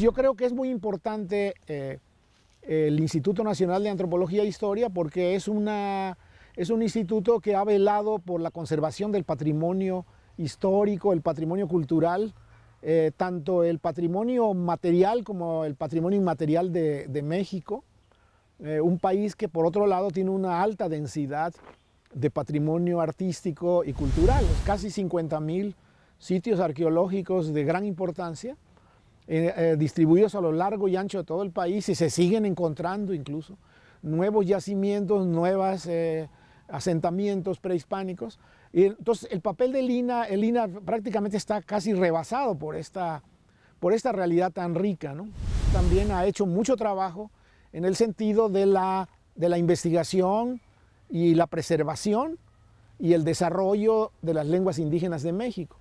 Yo creo que es muy importante eh, el Instituto Nacional de Antropología e Historia porque es, es un instituto que ha velado por la conservación del patrimonio histórico, el patrimonio cultural, eh, tanto el patrimonio material como el patrimonio inmaterial de, México, eh, un país que por otro lado tiene una alta densidad de patrimonio artístico y cultural, casi 50.000 sitios arqueológicos de gran importancia, eh, eh, distribuidos a lo largo y ancho de todo el país y se siguen encontrando incluso nuevos yacimientos, nuevos eh, asentamientos prehispánicos. Y entonces el papel del Lina, el prácticamente está casi rebasado por esta, por esta realidad tan rica. ¿no? También ha hecho mucho trabajo en el sentido de la, de la investigación y la preservación y el desarrollo de las lenguas indígenas de México.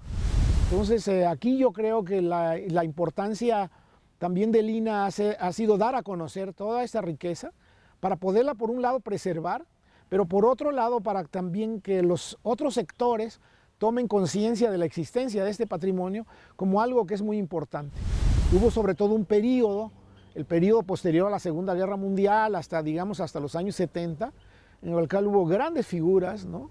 Entonces, eh, aquí yo creo que la, importancia también de Lina ha sido dar a conocer toda esta riqueza para poderla, por un lado, preservar, pero por otro lado, para también que los otros sectores tomen conciencia de la existencia de este patrimonio como algo que es muy importante. Hubo sobre todo un periodo, el periodo posterior a la Segunda Guerra Mundial, hasta, digamos, hasta los años 70, en el cual hubo grandes figuras, ¿no?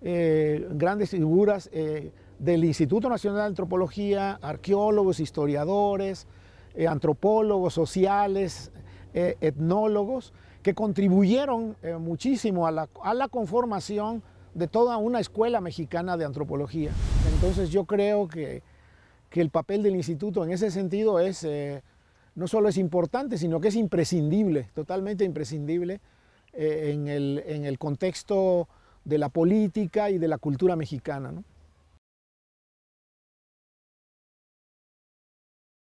Eh, grandes figuras. Eh, del Instituto Nacional de Antropología, arqueólogos, historiadores, eh, antropólogos sociales, eh, etnólogos, que contribuyeron eh, muchísimo a la, conformación de toda una escuela mexicana de antropología. Entonces yo creo que, el papel del instituto en ese sentido es, no solo es importante, sino que es imprescindible, totalmente imprescindible en, el, en, el, contexto de la política y de la cultura mexicana. ¿no?